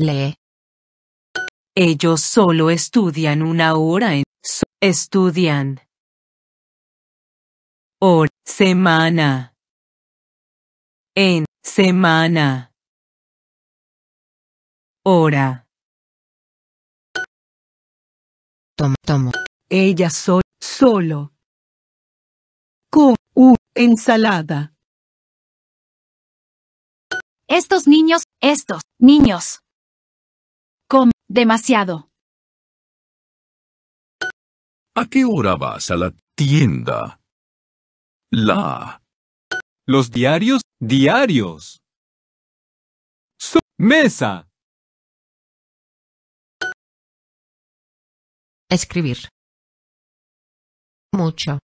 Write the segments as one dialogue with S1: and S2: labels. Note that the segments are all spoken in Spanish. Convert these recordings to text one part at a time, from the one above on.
S1: Lee. Ellos solo estudian una hora en... estudian. Hora. Semana. En. Semana. Hora. Tom, tomo. Ella sol, solo. Con u ensalada. Estos niños, estos niños. Demasiado. ¿A qué hora vas a la tienda? La. Los diarios, diarios. Su mesa. Escribir. Mucho.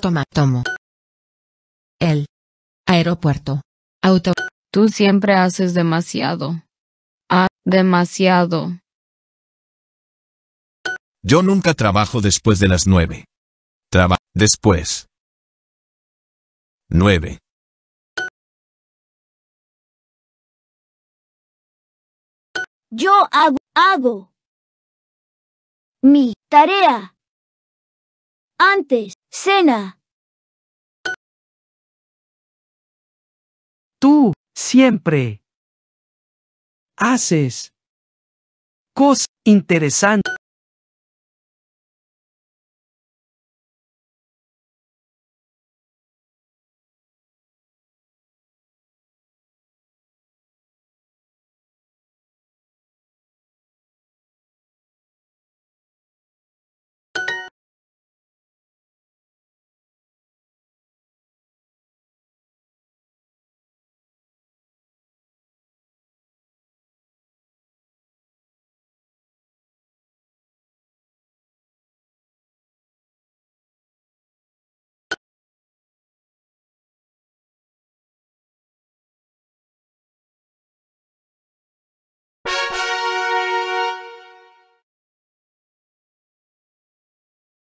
S1: Toma, tomo. El. Aeropuerto. Auto. Tú siempre haces demasiado. Demasiado. Yo nunca trabajo después de las nueve. Traba después. Nueve. Yo hago, hago mi tarea antes, cena. Tú, siempre haces cosas interesantes.